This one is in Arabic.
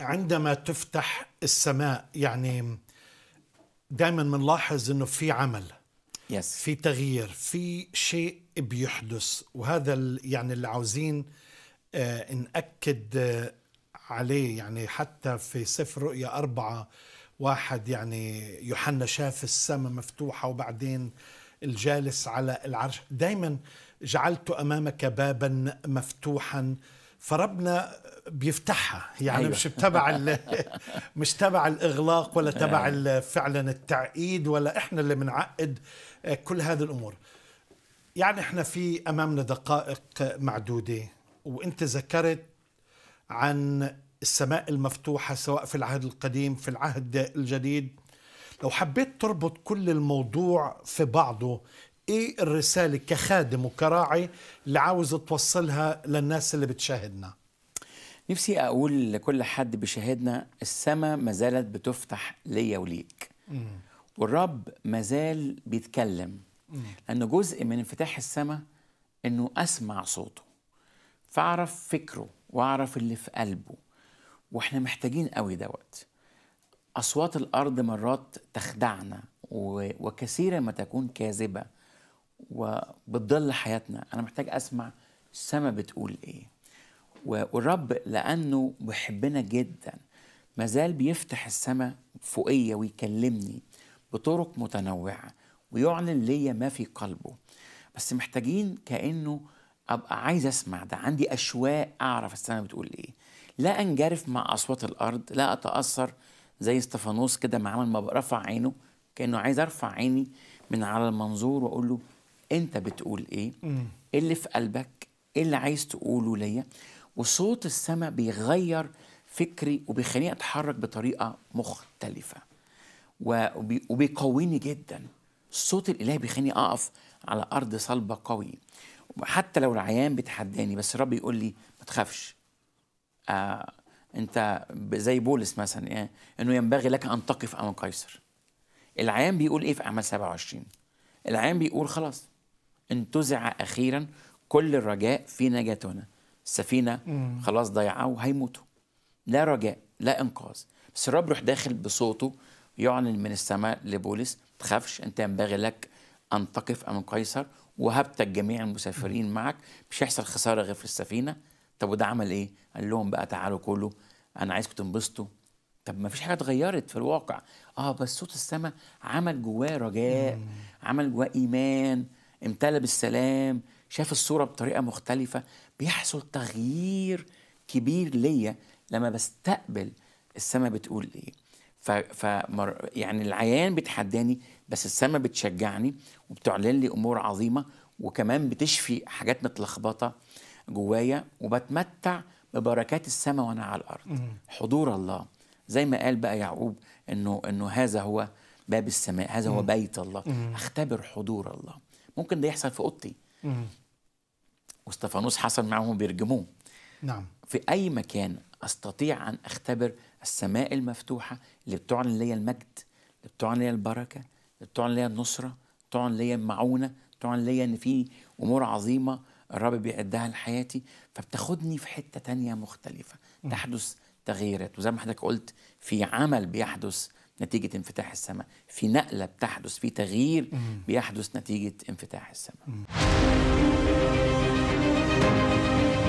عندما تفتح السماء يعني دائما بنلاحظ انه في عمل yes. في تغيير في شيء بيحدث وهذا يعني اللي عاوزين آه ناكد آه عليه يعني حتى في سفر رؤيا أربعة واحد يعني يوحنا شاف السماء مفتوحة وبعدين الجالس على العرش دايما جعلت أمامك بابا مفتوحا فربنا بيفتحها يعني أيوة. مش تبع مش تبع الاغلاق ولا تبع نعم. فعلا التعقيد ولا احنا اللي بنعقد آه، كل هذه الامور يعني احنا في امامنا دقائق معدوده وانت ذكرت عن السماء المفتوحه سواء في العهد القديم في العهد الجديد لو حبيت تربط كل الموضوع في بعضه ايه الرساله كخادم وكراعي اللي عاوز توصلها للناس اللي بتشاهدنا نفسي اقول لكل حد بيشاهدنا السماء ما زالت بتفتح ليا وليك والرب ما زال بيتكلم لان جزء من انفتاح السماء انه اسمع صوته فاعرف فكره واعرف اللي في قلبه واحنا محتاجين قوي دوت اصوات الارض مرات تخدعنا وكثيرا ما تكون كاذبه وبتضل حياتنا انا محتاج اسمع السما بتقول ايه والرب لانه بيحبنا جدا مازال بيفتح السما فوقية ويكلمني بطرق متنوعة ويعلن ليا ما في قلبه بس محتاجين كأنه أبقى عايز أسمع ده عندي أشواق أعرف السما بتقول إيه لا أنجرف مع أصوات الأرض لا أتأثر زي استفانوس كده ما عمل ما رفع عينه كأنه عايز أرفع عيني من على المنظور وأقول له انت بتقول ايه ايه اللي في قلبك ايه اللي عايز تقوله ليا وصوت السماء بيغير فكري وبيخليني اتحرك بطريقه مختلفه وبيقويني جدا الصوت الالهي بيخليني اقف على ارض صلبه قوي حتى لو العيان بتحداني بس الرب يقول لي ما تخافش آه انت زي بولس مثلا يعني انه ينبغي لك ان تقف امام قيصر العيان بيقول ايه في اعمال 27 العيان بيقول خلاص انتزع اخيرا كل الرجاء في نجاتنا السفينه خلاص ضيعه وهيموتوا لا رجاء لا انقاذ بس الرب روح داخل بصوته يعلن من السماء لبولس تخافش انت ينبغي لك ان تقف امام قيصر وهبتك جميع المسافرين معك مش هيحصل خساره غير في السفينه طب وده عمل ايه قال لهم بقى تعالوا كله انا عايزكم تنبسطوا طب ما فيش حاجه اتغيرت في الواقع اه بس صوت السماء عمل جواه رجاء عمل جواه ايمان امتلى بالسلام شاف الصورة بطريقة مختلفة بيحصل تغيير كبير ليا لما بستقبل السماء بتقول ايه ف... ف يعني العيان بتحداني بس السماء بتشجعني وبتعلن لي امور عظيمه وكمان بتشفي حاجات متلخبطه جوايا وبتمتع ببركات السماء وانا على الارض حضور الله زي ما قال بقى يعقوب انه انه هذا هو باب السماء هذا هو بيت الله اختبر حضور الله ممكن ده يحصل في اوضتي واستفانوس حصل معهم بيرجموه نعم في اي مكان استطيع ان اختبر السماء المفتوحه اللي بتعلن لي المجد اللي بتعلن لي البركه اللي بتعلن لي النصره بتعلن لي المعونه بتعلن لي ان في امور عظيمه الرب بيعدها لحياتي فبتاخدني في حته تانية مختلفه تحدث تغييرات وزي ما حضرتك قلت في عمل بيحدث نتيجة انفتاح السماء في نقلة بتحدث في تغيير بيحدث نتيجة انفتاح السماء